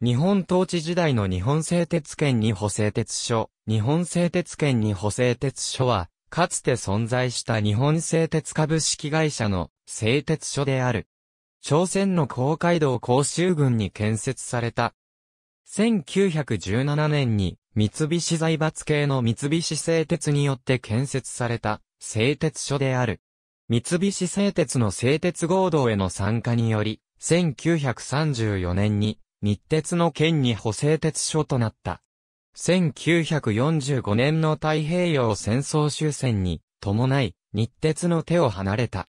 日本統治時代の日本製鉄圏に補製鉄所、日本製鉄圏に補製鉄所は、かつて存在した日本製鉄株式会社の製鉄所である。朝鮮の公海道甲州軍に建設された。1917年に三菱財閥系の三菱製鉄によって建設された製鉄所である。三菱製鉄の製鉄合同への参加により、1934年に日鉄の県に補正鉄所となった。1945年の太平洋戦争終戦に伴い日鉄の手を離れた。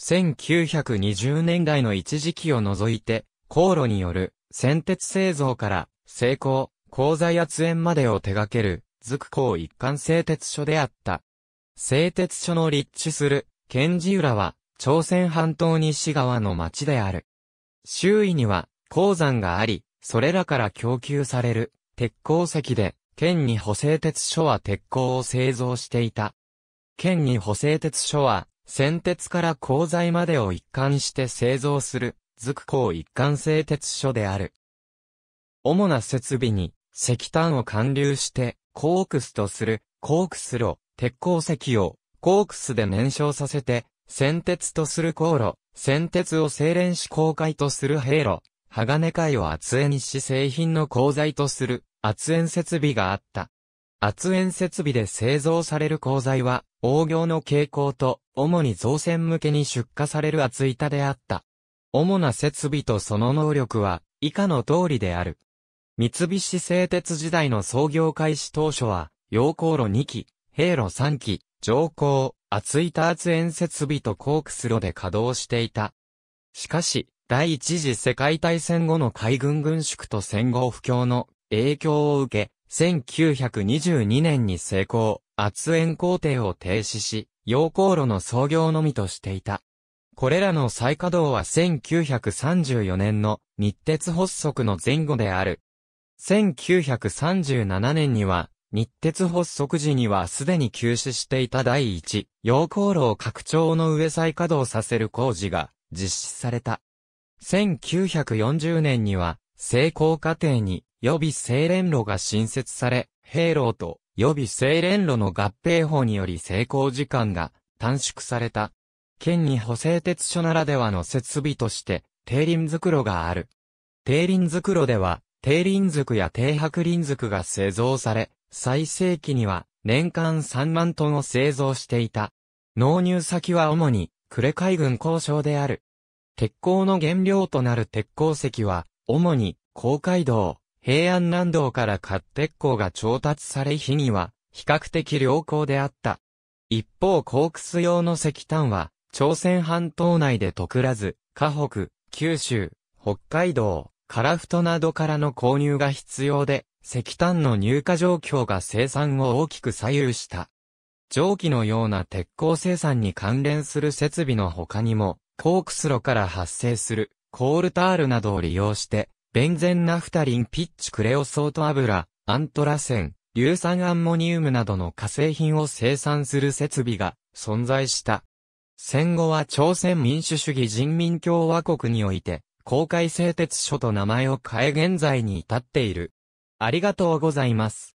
1920年代の一時期を除いて、航路による先鉄製造から成功、鉱材圧縁までを手掛ける、筑港一貫製鉄所であった。製鉄所の立地する、賢治浦は、朝鮮半島西側の町である。周囲には、鉱山があり、それらから供給される鉄鉱石で、県に補正鉄所は鉄鋼を製造していた。県に補正鉄所は、先鉄から鋼材までを一貫して製造する、図行一貫製鉄所である。主な設備に、石炭を貫流して、コークスとする、コークス炉、鉄鉱石を、コークスで燃焼させて、先鉄とする航路、先鉄を精錬し公開とする兵路、鋼界を圧縁にし製品の鋼材とする圧縁設備があった。圧縁設備で製造される鋼材は、応業の傾向と、主に造船向けに出荷される厚板であった。主な設備とその能力は、以下の通りである。三菱製鉄時代の創業開始当初は、陽光炉2機、平炉3機、上光、厚板圧縁設備とコークス炉で稼働していた。しかし、第一次世界大戦後の海軍軍縮と戦後不況の影響を受け、1922年に成功、圧縁工程を停止し、溶鉱炉の創業のみとしていた。これらの再稼働は1934年の日鉄発足の前後である。1937年には、日鉄発足時にはすでに休止していた第一、溶鉱炉を拡張の上再稼働させる工事が実施された。1940年には、成功過程に予備精錬炉が新設され、兵炉と予備精錬炉の合併法により成功時間が短縮された。県に補正鉄所ならではの設備として、低輪袋がある。低輪袋では、低輪族や低白輪族が製造され、最盛期には年間3万トンを製造していた。納入先は主に、呉海軍交渉である。鉄鋼の原料となる鉄鉱石は、主に、公海道、平安南道からて鉄鋼が調達され日には、比較的良好であった。一方、コークス用の石炭は、朝鮮半島内で特らず、河北、九州、北海道、樺太などからの購入が必要で、石炭の入荷状況が生産を大きく左右した。蒸気のような鉄鋼生産に関連する設備の他にも、コークス炉から発生するコールタールなどを利用して、ベンゼンナフタリンピッチクレオソート油、アントラセン、硫酸アンモニウムなどの化成品を生産する設備が存在した。戦後は朝鮮民主主義人民共和国において、公開製鉄所と名前を変え現在に至っている。ありがとうございます。